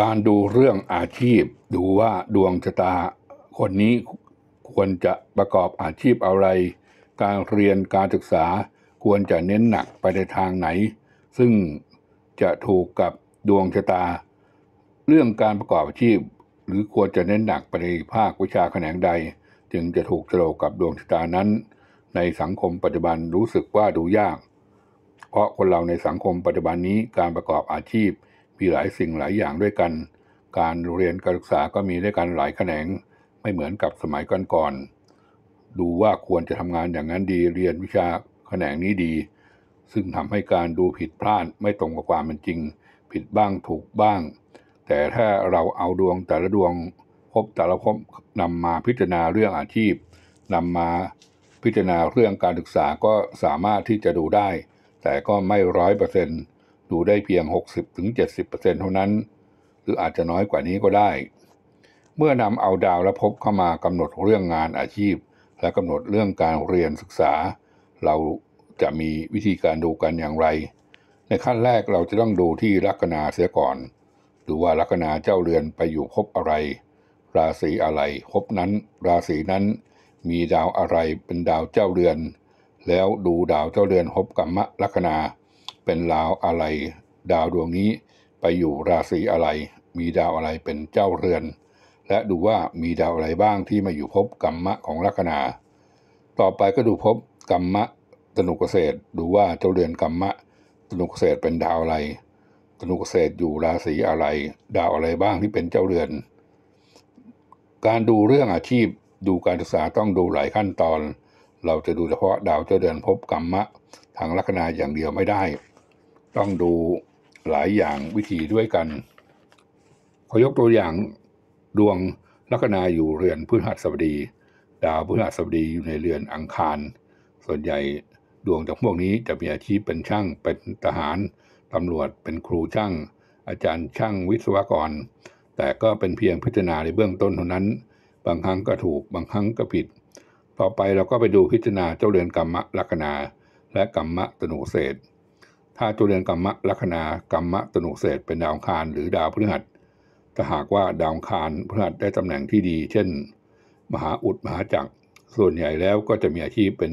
การดูเรื่องอาชีพดูว่าดวงชะตา คนนี้ควรจะประกอบอาชีพอะไร การเรียนการศึกษาควรจะเน้นหนักไปในทางไหน ซึ่งจะถูกกับดวงชะตา เรื่องการประกอบอาชีพหรือควรจะเน้นหนักไปในภาควิชาแขนงใด จึงจะถูกโจกกับดวงชะตานั้น ในสังคมปัจจุบันรู้สึกว่าดูยาก เพราะคนเราในสังคมปัจจุบันนี้การประกอบอาชีพมีหลายสิ่งหลายอย่างด้วยกัน การเรียนการศึกษาก็มีด้วยกันหลายแขนงไม่เหมือนกับสมัยก่อนๆดูว่าควรจะทำงานอย่างนั้นดี เรียนวิชาแขนงนี้ดี ซึ่งทำให้การดูผิดพลาดไม่ตรงกับความเป็นจริง ผิดบ้างถูกบ้าง แต่ถ้าเราเอาดวงแต่ละดวง พบแต่ละพบนำมาพิจารณาเรื่องอาชีพนำมาพิจารณาเรื่องการศึกษาก็สามารถที่จะดูได้ แต่ก็ไม่ร้อยเปอร์เซ็นต์ดูได้เพียง 60-70%เท่านั้น หรืออาจจะน้อยกว่านี้ก็ได้ เมื่อนำเอาดาวและพบเข้ามากำหนดเรื่องงานอาชีพและกำหนดเรื่องการเรียนศึกษา เราจะมีวิธีการดูกันอย่างไร ในขั้นแรกเราจะต้องดูที่ลัคนาเสียก่อน ดูว่าลัคนาเจ้าเรือนไปอยู่พบอะไร ราศีอะไรพบนั้นราศีนั้นมีดาวอะไรเป็นดาวเจ้าเรือน แล้วดูดาวเจ้าเรือนพบกัมมะ ลัคนาเป็นราวอะไร ดาวดวงนี้ไปอยู่ราศีอะไร มีดาวอะไรเป็นเจ้าเรือน และดูว่ามีดาวอะไรบ้างที่มาอยู่ภพกรรมะของลัคนา ต่อไปก็ดูภพกรรมะตนุกเกษตร ดูว่าเจ้าเรือนกรรมะตนุกเกษตรเป็นดาวอะไร ตนุกเกษตรอยู่ราศีอะไร ดาวอะไรบ้างที่เป็นเจ้าเรือน การดูเรื่องอาชีพ ดูการศึกษาต้องดูหลายขั้นตอน เราจะดูเฉพาะดาวเจ้าเดือนพบกรรมะทางลัคนาอย่างเดียวไม่ได้ต้องดูหลายอย่างวิธีด้วยกันขอยกตัวอย่างดวงลัคนาอยู่เรือนพฤหัสบดี ดาวพฤหัสบดีอยู่ในเรือนอังคาร ส่วนใหญ่ดวงจากพวกนี้จะมีอาชีพเป็นช่างเป็นทหารตำรวจเป็นครูช่าง อาจารย์ช่างวิศวกร แต่ก็เป็นเพียงพิจารณาในเบื้องต้นเท่านั้น บางครั้งก็ถูกบางครั้งก็ผิด ต่อไปเราก็ไปดูพิจารณาเจ้าเรือนกรรมะลัคนา และกรรมะตนุเศษถ้าจุเรียนกรรมะลัคนากรรมะตนุเศษเป็นดาวคารหรือดาวพฤหัสถ้าหากว่าดาวคารพฤหัสได้ตำแหน่งที่ดี เช่น มหาอุดมหาจักร ส่วนใหญ่แล้วก็จะมีอาชีพเป็น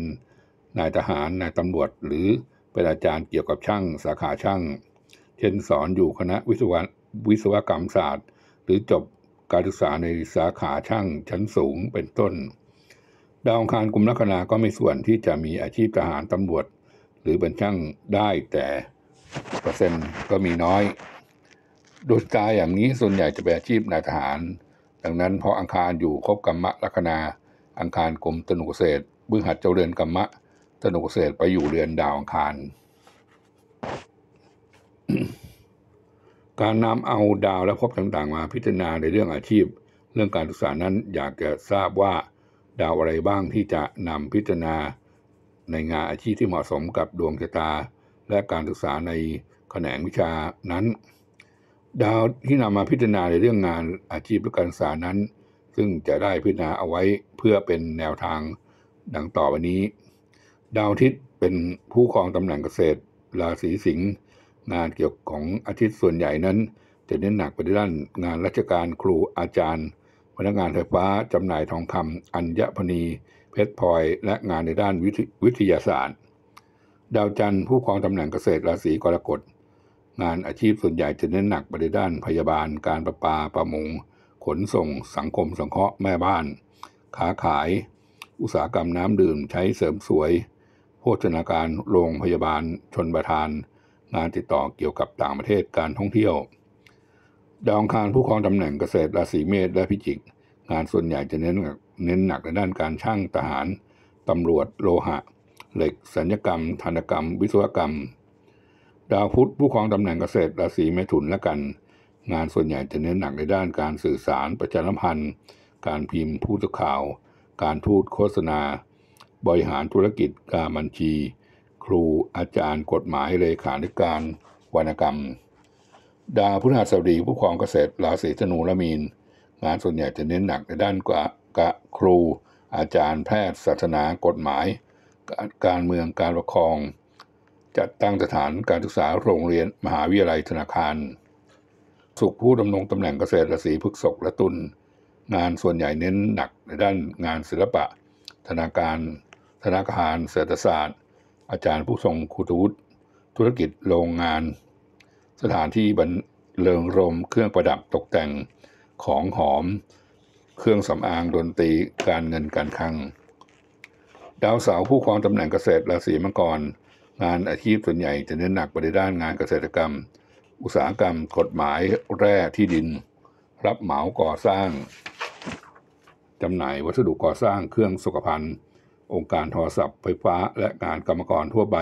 นายทหารนายตำรวจหรือเป็นอาจารย์เกี่ยวกับช่างสาขาช่าง เช่นสอนอยู่คณะวิศววศวกรรมศาสตร์ หรือจบการศึกษาในสาขาช่างชั้นสูงเป็นต้น ดาวอังคารกลุ่มลัคนาก็ไม่ส่วนที่จะมีอาชีพทหารตำรวจรือเป็นช่างได้แต่เปอร์เซ็นต์ก็มีน้อยดวงตาอย่างนี้ส่วนใหญ่จะเป็นอาชีพนายทหารดังนั้นพออังคารอยู่ครบกรรมะลัคนาอังคารกลมตนุกเกษตรบึ้หัดเจ้าเรือนกรรมะ ตนุกเกษตรไปอยู่เรือนดาวอังคาร การนำเอาดาวและพบต่างๆมา พิจารณาในเรื่องอาชีพ เรื่องการศึกษานั้นอยากจะทราบว่า ดาวอะไรบ้างที่จะนำพิจารณาในงานอาชีพที่เหมาะสมกับดวงชะตา และการศึกษาในแขนงวิชานั้น ดาวที่นำมาพิจารณาในเรื่องงานอาชีพและการศึกษานั้น ซึ่งจะได้พิจารณาเอาไว้เพื่อเป็นแนวทาง ดังต่อไปนี้ ดาวทิศเป็นผู้ครองตำแหน่งเกษตรราศีสิงห์งานเกี่ยวของอาทิตย์ส่วนใหญ่นั้น จะเน้นหนักไปด้านงานราชการครูอาจารย์ พนักงานไฟฟ้าจำหน่ายทองคำอัญญพนีเพชรพลอยและงานในด้านวิทยาศาสตร์ ดาวจันทร์ผู้ครองตำแหน่งเกษตรราศีกรกฎงานอาชีพส่วนใหญ่จะเน้นหนักไปในด้านพยาบาล การประปาประมง ขนส่ง สังคมสงเคราะห์แม่บ้านค้าขาย อุตสาหกรรมน้ำดื่มใช้เสริมสวยโภชนาการโรงพยาบาลชนประทาน งานติดต่อเกี่ยวกับต่างประเทศการท่องเที่ยวดาวองคารผู้ครองตำแหน่งเกษตรราศีเมษและพิจิก งานส่วนใหญ่จะเน้นเน้นหนักในด้านการช่างทหาร ตำรวจโลหะ เหล็กสัญญกรรมธนกรรม วิศวกรรม ดาวพุธผู้ครองตำแหน่งเกษตร ราศีเมถุนและกัน งานส่วนใหญ่จะเน้นหนักในด้านการสื่อสารประชาัพันธ์ การพิมพ์ผู้สื่อข่าว การทูตโฆษณา บริหารธุรกิจการบัญชี ครูอาจารย์กฎหมายเลขานิการวรรณกรรม ดาวพฤหัสบดีผู้ครองเกษตรราศีธนูและมีนงานส่วนใหญ่จะเน้นหนักในด้านกว่ากะครูอาจารย์แพทย์ศาสนากฎหมายการเมืองการปกครอง จัดตั้งสถานการศึกษาโรงเรียนมหาวิทยาลัยธนาคาร สุขผู้ดำรงตำแหน่งเกษตรศรีพฤกษกและตุนงานส่วนใหญ่เน้นหนักในด้านงานศิลปะ ธนาการธนาคารเศรษฐศาสตร์ อาจารย์ผู้ทรงคุณวุฒิธุรกิจโรงงาน สถานที่บันเริงรมเครื่องประดับตกแต่งของหอมเครื่องสำอางดนตรีการเงินการคลัง ดาวเสาผู้ครองตำแหน่งเกษตรราศีมังกร งานอาชีพส่วนใหญ่จะเน้นหนักไปในด้านงานเกษตรกรรม อุตสาหกรรมกฎหมายแร่ที่ดิน รับเหมาก่อสร้างจำหน่ายวัสดุก่อสร้าง เครื่องสุขภัณฑ์ องค์การโทรศัพท์ไฟฟ้าและการกรรมกรทั่วไป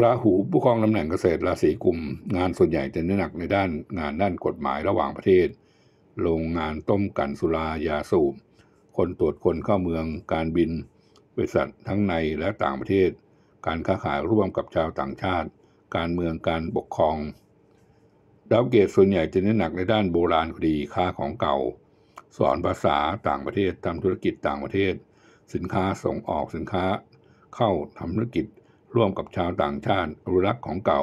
ราหูผู้ครองตำแหน่งเกษตรราศีกุมงานส่วนใหญ่จะเน้นหนักในด้านงานด้านกฎหมายระหว่างประเทศโรงงานต้มกันสุรายาสูบคนตรวจคนเข้าเมืองการบินบริษัททั้งในและต่างประเทศ การค้าขายร่วมกับชาวต่างชาติ การเมืองการปกครองดาวเกตส่วนใหญ่จะเน้นหนักในด้านโบราณคดีค้าของเก่าสอนภาษาต่างประเทศทำธุรกิจต่างประเทศ สินค้าส่งออกสินค้า เข้าทำธุรกิจ ร่วมกับชาวต่างชาติรุรักของเก่า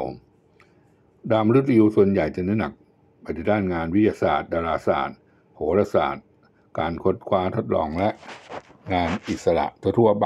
ดาวมฤตยูส่วนใหญ่จะเน้นหนักไปฏิด้านงานวิทยาศาสตร์ ดาราศาสตร์โหราศาสตร์ การค้นคว้าทดลองและงานอิสระทั่วไป